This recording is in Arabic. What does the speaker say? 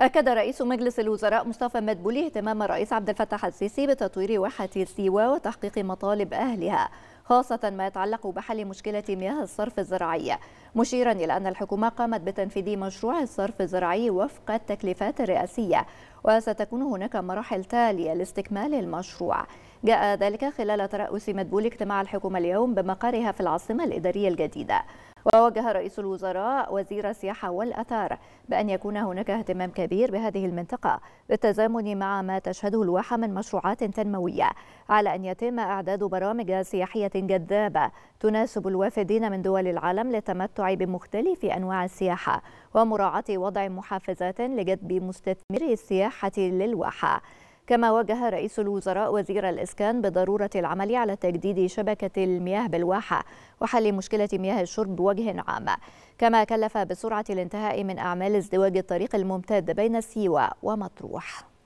أكد رئيس مجلس الوزراء مصطفى مدبولي اهتمام الرئيس عبد الفتاح السيسي بتطوير واحة سيوة وتحقيق مطالب أهلها خاصة ما يتعلق بحل مشكلة مياه الصرف الزراعي مشيرا إلى أن الحكومة قامت بتنفيذ مشروع الصرف الزراعي وفق التكليفات الرئاسية وستكون هناك مراحل تالية لاستكمال المشروع جاء ذلك خلال ترأس مدبول اجتماع الحكومة اليوم بمقرها في العاصمة الإدارية الجديدة ووجه رئيس الوزراء وزير السياحة والأثار بأن يكون هناك اهتمام كبير بهذه المنطقة بالتزامن مع ما تشهده الواحة من مشروعات تنموية على أن يتم إعداد برامج سياحية جذابة تناسب الوافدين من دول العالم للتمتع بمختلف أنواع السياحة ومراعاة وضع محافظات لجذب مستثمري السياحة للواحة كما وجه رئيس الوزراء وزير الإسكان بضرورة العمل على تجديد شبكة المياه بالواحة وحل مشكلة مياه الشرب بوجه عام كما كلف بسرعة الانتهاء من أعمال ازدواج الطريق الممتد بين سيوة ومطروح